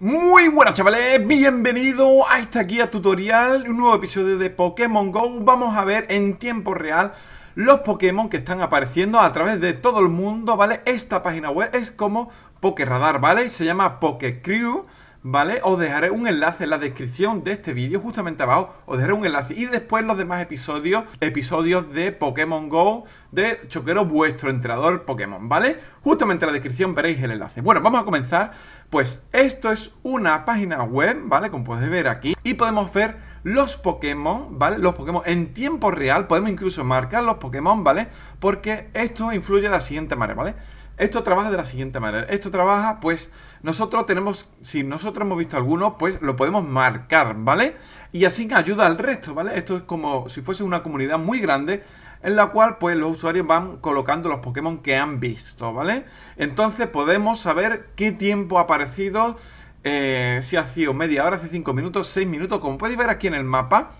Muy buenas chavales, bienvenido a esta guía tutorial, un nuevo episodio de Pokémon GO. Vamos a ver en tiempo real los Pokémon que están apareciendo a través de todo el mundo, ¿vale? Esta página web es como Pokerradar, ¿vale? Se llama Pokecrew. Crew ¿vale? Os dejaré un enlace en la descripción de este vídeo, justamente abajo, os dejaré un enlace. Y después los demás episodios, episodios de Pokémon GO, de Choquero, vuestro entrenador Pokémon, ¿vale? Justamente en la descripción veréis el enlace. Bueno, vamos a comenzar. Pues esto es una página web, ¿vale? Como podéis ver aquí. Y podemos ver los Pokémon, ¿vale? Los Pokémon en tiempo real. Podemos incluso marcar los Pokémon, ¿vale? Porque esto influye de la siguiente manera, ¿vale? Esto trabaja de la siguiente manera. Esto trabaja, pues nosotros tenemos, si nosotros hemos visto alguno, pues lo podemos marcar, ¿vale? Y así ayuda al resto, ¿vale? Esto es como si fuese una comunidad muy grande en la cual pues los usuarios van colocando los Pokémon que han visto, ¿vale? Entonces podemos saber qué tiempo ha aparecido, eh, si ha sido media hora, hace 5 minutos, 6 minutos, como podéis ver aquí en el mapa,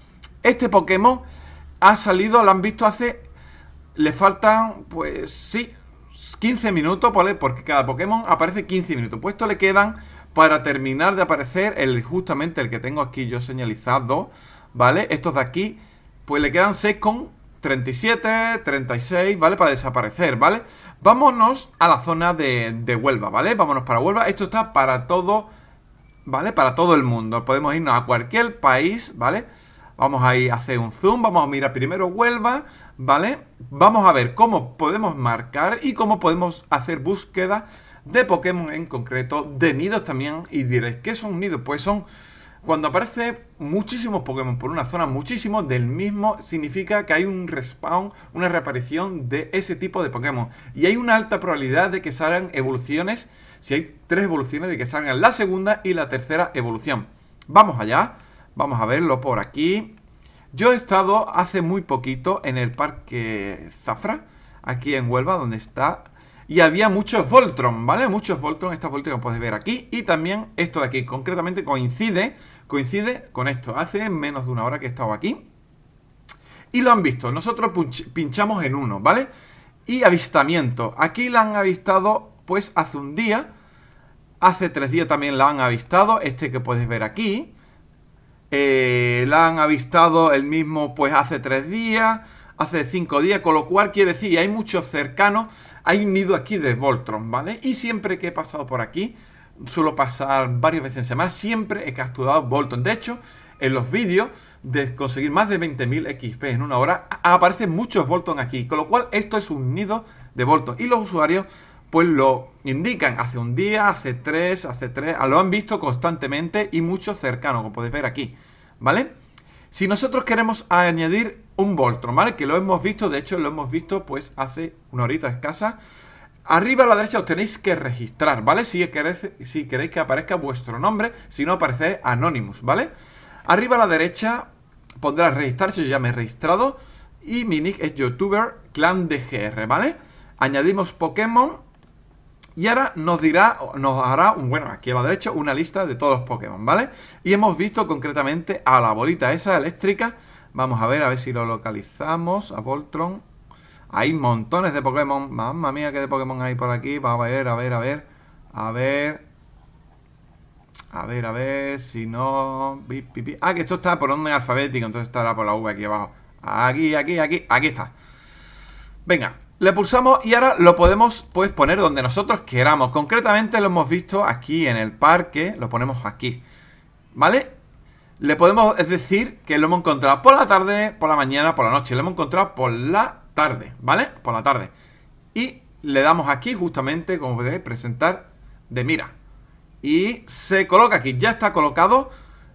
este Pokémon ha salido, lo han visto hace le faltan, pues sí, 15 minutos, ¿vale? Porque cada Pokémon aparece 15 minutos. Pues esto le quedan para terminar de aparecer el justamente el que tengo aquí yo señalizado, ¿vale? Estos de aquí, pues le quedan 6 con 37, 36, ¿vale? Para desaparecer, ¿vale? Vámonos a la zona de, de Huelva, ¿vale? Vámonos para Huelva. Esto está para todo, ¿vale? Para todo el mundo. Podemos irnos a cualquier país, ¿vale? vale Vamos a ir a hacer un zoom, vamos a mirar primero Huelva, ¿vale? Vamos a ver cómo podemos marcar y cómo podemos hacer búsqueda de Pokémon en concreto, de nidos también, y diréis, ¿qué son nidos? Pues son cuando aparece muchísimos Pokémon por una zona, muchísimos del mismo, significa que hay un respawn, una reaparición de ese tipo de Pokémon. Y hay una alta probabilidad de que salgan evoluciones, si hay tres evoluciones, de que salgan la segunda y la tercera evolución. Vamos allá. Vamos a verlo por aquí. Yo he estado hace muy poquito en el Parque Zafra, aquí en Huelva, donde está... Y había muchos Voltron, ¿vale? Muchos Voltron, estas Voltron que podéis ver aquí. Y también esto de aquí, concretamente coincide, coincide con esto. Hace menos de una hora que he estado aquí. Y lo han visto. Nosotros pinchamos en uno, ¿vale? Y avistamiento. Aquí la han avistado, pues, hace un día. Hace tres días también la han avistado. Este que puedes ver aquí. Eh, la han avistado el mismo pues hace tres días, hace cinco días, con lo cual quiere decir, hay muchos cercanos, hay un nido aquí de Voltron, ¿vale? Y siempre que he pasado por aquí, suelo pasar varias veces en semana, siempre he capturado Voltron. De hecho, en los vídeos de conseguir más de 20.000 XP en una hora, aparecen muchos Voltron aquí, con lo cual esto es un nido de Voltron. Y los usuarios pues lo indican hace un día, hace tres, hace tres, ah, lo han visto constantemente y mucho cercano, como podéis ver aquí, ¿vale? Si nosotros queremos añadir un Voltron, ¿vale? Que lo hemos visto, de hecho lo hemos visto pues hace una horita escasa, Arriba a la derecha os tenéis que registrar, ¿vale? Si queréis, si queréis que aparezca vuestro nombre, si no aparece Anonymous, ¿vale? Arriba a la derecha pondrá registrarse, yo ya me he registrado, y mi nick es youtuber clan de GR, ¿vale? Añadimos Pokémon y ahora nos dirá, nos hará, bueno, aquí a la derecha, una lista de todos los Pokémon, ¿vale? Y hemos visto concretamente a la bolita esa eléctrica. Vamos a ver, a ver si lo localizamos, a Voltron. Hay montones de Pokémon. Mamma mía, qué de Pokémon hay por aquí. Vamos a ver, a ver, a ver. A ver. A ver, a ver. Si no. Ah, que esto está por orden alfabético. Entonces estará por la V aquí abajo. Aquí, aquí, aquí. Aquí está. Venga, le pulsamos y ahora lo podemos pues, poner donde nosotros queramos. Concretamente lo hemos visto aquí en el parque, lo ponemos aquí. ¿Vale? Le podemos es decir que lo hemos encontrado por la tarde, por la mañana, por la noche. Lo hemos encontrado por la tarde, ¿vale? Por la tarde. Y le damos aquí justamente, como podéis, presentar de mira. Y se coloca aquí, ya está colocado,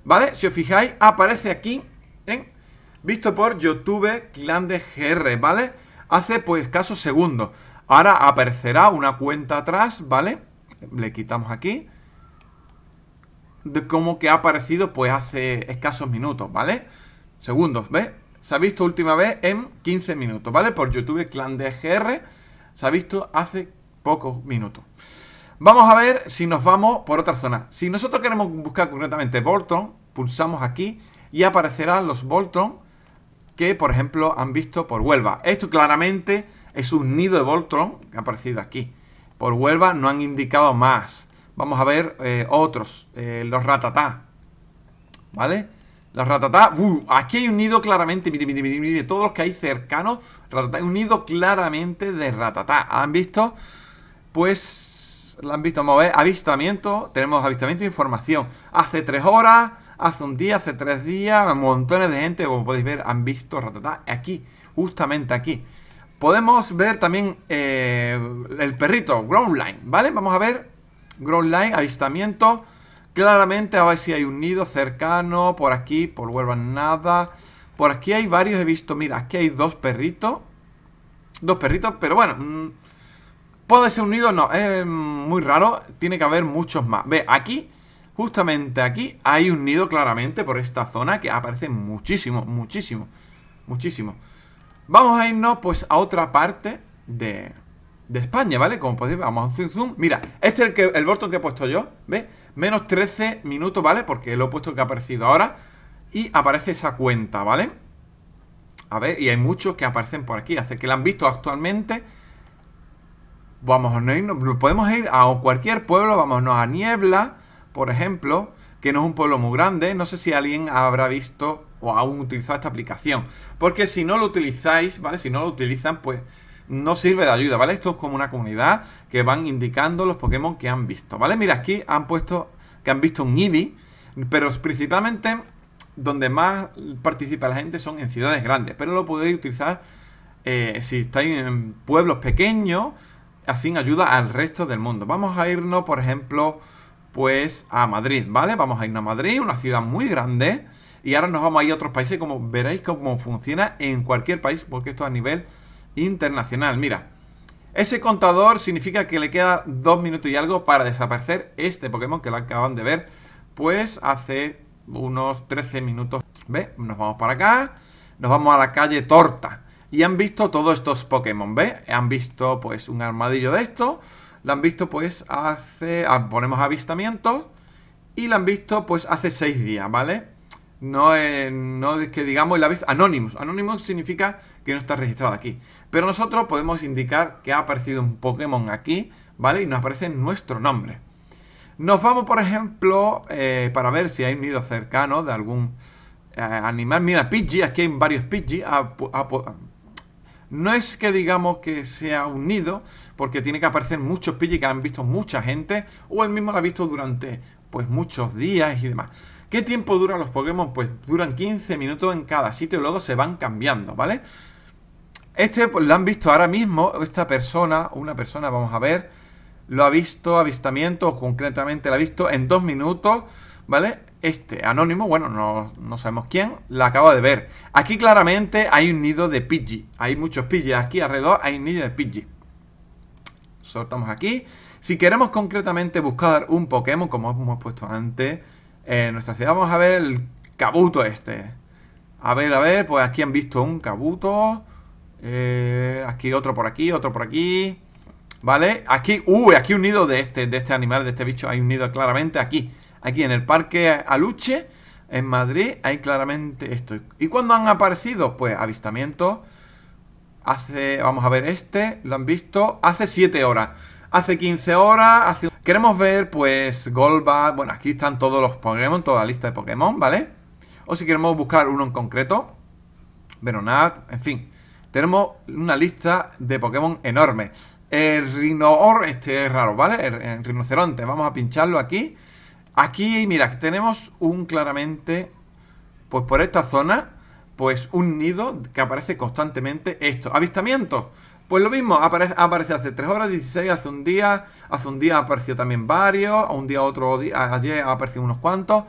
¿vale? Si os fijáis, aparece aquí en visto por YouTube Clan de GR, ¿vale? hace pues escasos segundos. Ahora aparecerá una cuenta atrás, ¿vale? Le quitamos aquí. De cómo que ha aparecido pues hace escasos minutos, ¿vale? Segundos, ¿ves? Se ha visto última vez en 15 minutos, ¿vale? Por YouTube Clan de DGR se ha visto hace pocos minutos. Vamos a ver si nos vamos por otra zona. Si nosotros queremos buscar concretamente Bolton, pulsamos aquí y aparecerán los Bolton que, por ejemplo, han visto por Huelva. Esto claramente es un nido de Voltron que ha aparecido aquí. Por Huelva no han indicado más. Vamos a ver eh, otros, eh, los ratatá. ¿Vale? Los ratatá, uh, aquí hay un nido claramente, mire, mire, mire, mire, todos los que hay cercanos, ratatá, un nido claramente de ratatá. ¿Han visto? Pues, lo han visto, vamos a ver, avistamiento, tenemos avistamiento e información. Hace tres horas, hace un día, hace tres días, montones de gente, como podéis ver, han visto Ratatá aquí, justamente aquí. Podemos ver también eh, el perrito, Groundline, ¿vale? Vamos a ver Groundline, avistamiento. Claramente, a ver si hay un nido cercano, por aquí, por Huelva nada. Por aquí hay varios, he visto, mira, aquí hay dos perritos. Dos perritos, pero bueno, mm, ¿puede ser un nido? No, es muy raro, tiene que haber muchos más. Ve, aquí Justamente aquí hay un nido claramente por esta zona que aparece muchísimo, muchísimo, muchísimo. Vamos a irnos pues a otra parte de, de España, ¿vale? Como podéis ver, vamos a zoom zoom. Mira, este es el, que, el que he puesto yo, ¿ves? Menos 13 minutos, ¿vale? Porque lo he puesto que ha aparecido ahora. Y aparece esa cuenta, ¿vale? A ver, y hay muchos que aparecen por aquí. Hace que la han visto actualmente. Vamos a no irnos, podemos ir a cualquier pueblo, vámonos a Niebla, por ejemplo, que no es un pueblo muy grande, no sé si alguien habrá visto o aún utilizado esta aplicación. Porque si no lo utilizáis, ¿vale? Si no lo utilizan, pues no sirve de ayuda, ¿vale? Esto es como una comunidad que van indicando los Pokémon que han visto, ¿vale? Mira, aquí han puesto que han visto un Eevee, pero principalmente donde más participa la gente son en ciudades grandes, pero lo podéis utilizar eh, si estáis en pueblos pequeños, así en ayuda al resto del mundo. Vamos a irnos, por ejemplo pues a Madrid, ¿vale? Vamos a ir a Madrid, una ciudad muy grande. Y ahora nos vamos a ir a otros países, como veréis cómo funciona en cualquier país, porque esto a nivel internacional. Mira, ese contador significa que le queda dos minutos y algo para desaparecer este Pokémon que lo acaban de ver, pues hace unos 13 minutos. ¿Ve? Nos vamos para acá, nos vamos a la calle Torta. Y han visto todos estos Pokémon, ¿ve? Han visto pues un armadillo de esto la han visto pues hace, ah, ponemos avistamiento y la han visto pues hace seis días, ¿vale? No es, no que digamos la visto Anonymous. Anonymous significa que no está registrado aquí. Pero nosotros podemos indicar que ha aparecido un Pokémon aquí, ¿vale? Y nos aparece nuestro nombre. Nos vamos, por ejemplo, eh, para ver si hay un nido cercano de algún eh, animal. Mira, Pidgey, aquí hay varios Pidgey. No es que digamos que sea un unido, porque tiene que aparecer muchos pillis que han visto mucha gente, o él mismo lo ha visto durante pues muchos días y demás. ¿Qué tiempo duran los Pokémon? Pues duran 15 minutos en cada sitio y luego se van cambiando, ¿vale? Este pues, lo han visto ahora mismo, esta persona, una persona, vamos a ver, lo ha visto, avistamiento, o concretamente lo ha visto en dos minutos, ¿vale? este anónimo, bueno, no, no, sabemos quién, la acabo de ver. Aquí claramente hay un nido de Pidgey. Hay muchos Pidgey. Aquí alrededor hay un nido de Pidgey. Soltamos aquí. Si queremos concretamente buscar un Pokémon, como hemos puesto antes, en nuestra ciudad vamos a ver el cabuto este. A ver, a ver, pues aquí han visto un cabuto eh, aquí otro por aquí, otro por aquí. ¿Vale? Aquí, uy, aquí un nido de este, de este animal, de este bicho. Hay un nido claramente aquí. Aquí en el Parque Aluche, en Madrid, hay claramente esto. ¿Y cuándo han aparecido? Pues avistamiento Hace, vamos a ver, este lo han visto hace 7 horas. Hace 15 horas, Queremos ver, pues, Golbat... Bueno, aquí están todos los Pokémon, toda la lista de Pokémon, ¿vale? O si queremos buscar uno en concreto. Veronat, en fin. Tenemos una lista de Pokémon enorme. El Rinoor, este es raro, ¿vale? El, el rinoceronte, vamos a pincharlo aquí. Aquí, mira, tenemos un claramente, pues por esta zona, pues un nido que aparece constantemente esto. ¿Avistamiento? Pues lo mismo, aparece, aparece hace 3 horas, 16, hace un día, hace un día apareció también varios, un día otro, día, ayer apareció unos cuantos.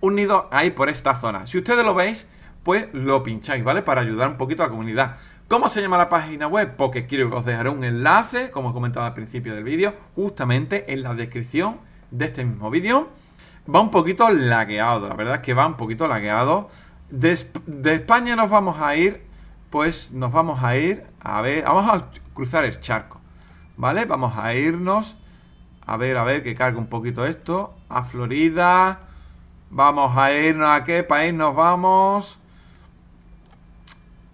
Un nido ahí por esta zona. Si ustedes lo veis, pues lo pincháis, ¿vale? Para ayudar un poquito a la comunidad. ¿Cómo se llama la página web? Porque quiero que os dejaré un enlace, como he comentado al principio del vídeo, justamente en la descripción de este mismo vídeo. Va un poquito lagueado, la verdad es que va un poquito lagueado. De, España nos vamos a ir, pues nos vamos a ir, a ver, vamos a cruzar el charco, ¿vale? Vamos a irnos, a ver, a ver, que cargue un poquito esto, a Florida, vamos a irnos, ¿a qué país nos vamos?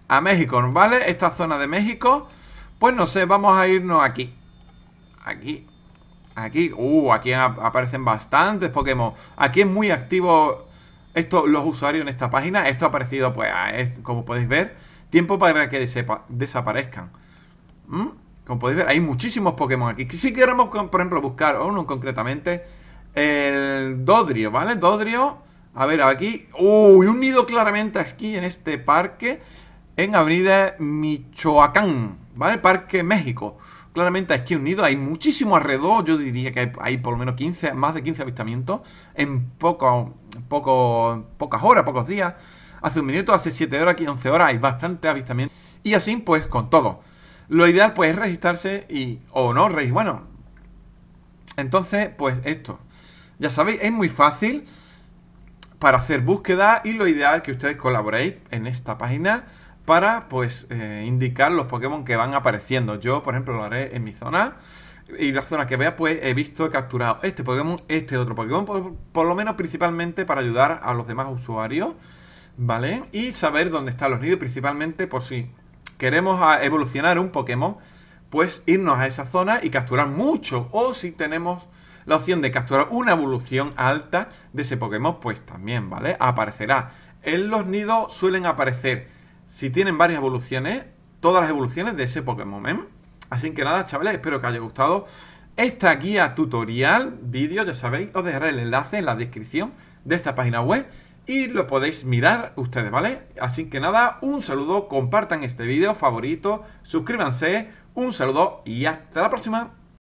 A México, ¿vale? Esta zona de México, pues no sé, vamos a irnos aquí, aquí, Aquí, uh, aquí aparecen bastantes Pokémon. Aquí es muy activo esto, los usuarios en esta página. Esto ha aparecido, pues, ah, como podéis ver, tiempo para que desaparezcan. ¿Mm? Como podéis ver, hay muchísimos Pokémon aquí. Si queremos, por ejemplo, buscar uno concretamente, el Dodrio, ¿vale? Dodrio, a ver, aquí, uy, un nido claramente aquí en este parque, en Avenida Michoacán, ¿vale? Parque México claramente aquí unido. Hay muchísimo alrededor. Yo diría que hay, por lo menos 15, más de 15 avistamientos en poco, poco, pocas horas, pocos días. Hace un minuto, hace 7 horas, aquí 11 horas hay bastante avistamiento. Y así pues con todo. Lo ideal pues es registrarse y... o no, rey. Bueno. Entonces pues esto. Ya sabéis, es muy fácil para hacer búsqueda y lo ideal que ustedes colaboréis en esta página para pues eh, indicar los Pokémon que van apareciendo. Yo, por ejemplo, lo haré en mi zona. Y la zona que vea, pues he visto, he capturado este Pokémon, este otro Pokémon, por, por lo menos principalmente para ayudar a los demás usuarios, ¿vale? Y saber dónde están los nidos, principalmente por si queremos ah, evolucionar un Pokémon, pues irnos a esa zona y capturar mucho. O si tenemos la opción de capturar una evolución alta de ese Pokémon, pues también, ¿vale? Aparecerá. En los nidos suelen aparecer si tienen varias evoluciones, todas las evoluciones de ese Pokémon. ¿eh? Así que nada, chavales, espero que os haya gustado esta guía tutorial, vídeo, ya sabéis, os dejaré el enlace en la descripción de esta página web y lo podéis mirar ustedes, ¿vale? Así que nada, un saludo, compartan este vídeo favorito, suscríbanse, un saludo y hasta la próxima.